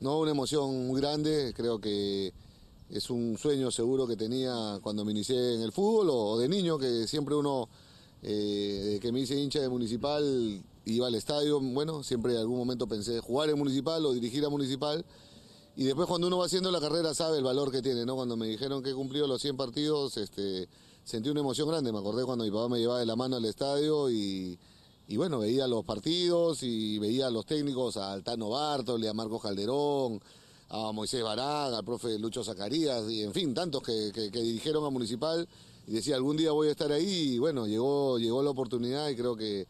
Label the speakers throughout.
Speaker 1: no, una emoción muy grande, creo que es un sueño seguro que tenía cuando me inicié en el fútbol o, de niño, que siempre uno, eh, que me hice hincha de municipal, iba al estadio, bueno, siempre en algún momento pensé jugar en municipal o dirigir a municipal. Y después cuando uno va haciendo la carrera sabe el valor que tiene, ¿no? Cuando me dijeron que cumplió los 100 partidos, este, sentí una emoción grande. Me acordé cuando mi papá me llevaba de la mano al estadio y, y bueno, veía los partidos y veía a los técnicos, a Altano Bartoli, a Marcos Calderón, a Moisés Barán, al profe Lucho Zacarías, y en fin, tantos que, dirigieron a Municipal y decía, algún día voy a estar ahí y bueno, llegó, llegó la oportunidad y creo que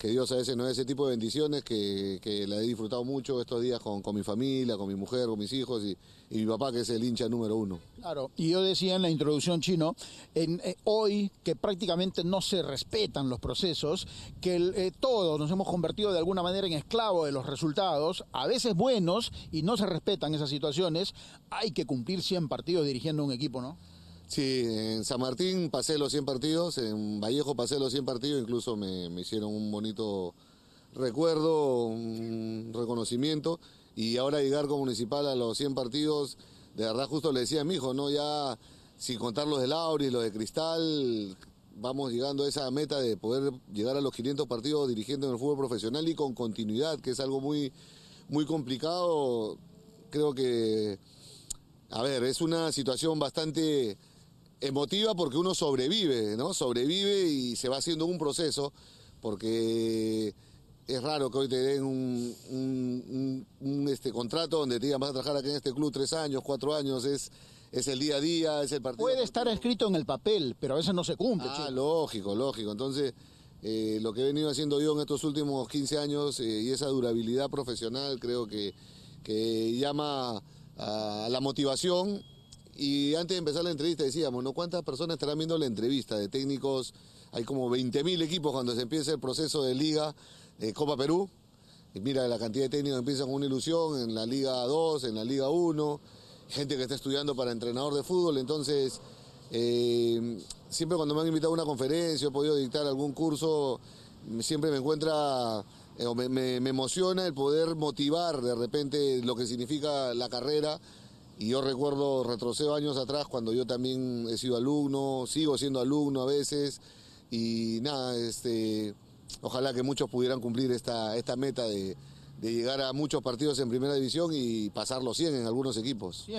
Speaker 1: que Dios a veces nos dé ese tipo de bendiciones que, la he disfrutado mucho estos días con, mi familia, con mi mujer, con mis hijos y, mi papá que es el hincha número uno. Claro, y yo
Speaker 2: decía en la introducción chino, en, eh, hoy que prácticamente no se respetan los procesos, que eh, todos nos hemos convertido de alguna manera en esclavos de los resultados, a veces buenos, y no se respetan esas situaciones, hay que cumplir 100 partidos dirigiendo un equipo, ¿no?
Speaker 1: Sí, en San Martín pasé los 100 partidos, en Vallejo pasé los 100 partidos, incluso me, hicieron un bonito recuerdo, un reconocimiento, y ahora llegar como municipal a los 100 partidos, de verdad justo le decía a mi hijo, ¿no? Ya sin contar los de y los de Cristal, vamos llegando a esa meta de poder llegar a los 500 partidos dirigiendo en el fútbol profesional y con continuidad, que es algo muy, muy complicado. Creo que, a ver, es una situación bastante emotiva porque uno sobrevive, ¿no? Sobrevive y se va haciendo un proceso, porque es raro que hoy te den un, este, contrato donde te digan vas a trabajar aquí en este club tres años, cuatro años, es, es el día a día, es el partido. Puede estar escrito en el papel, pero a veces no se cumple. Ah, lógico, lógico. Entonces, eh, lo que he venido haciendo yo en estos últimos 15 años eh, y esa durabilidad profesional creo que, que llama a la motivación y antes de empezar la entrevista decíamos, ¿no? ¿Cuántas personas estarán viendo la entrevista de técnicos? Hay como 20.000 equipos cuando se empieza el proceso de Liga eh, Copa Perú. Y mira, la cantidad de técnicos empiezan con una ilusión en la Liga 2, en la Liga 1, gente que está estudiando para entrenador de fútbol. Entonces, eh, siempre cuando me han invitado a una conferencia, he podido dictar algún curso, siempre me encuentra eh, o me, emociona el poder motivar de repente lo que significa la carrera y yo recuerdo, retrocedo años atrás, cuando yo también he sido alumno, sigo siendo alumno a veces, y nada, este, ojalá que muchos pudieran cumplir esta, esta meta de, de llegar a muchos partidos en primera división y pasar los 100 en algunos equipos.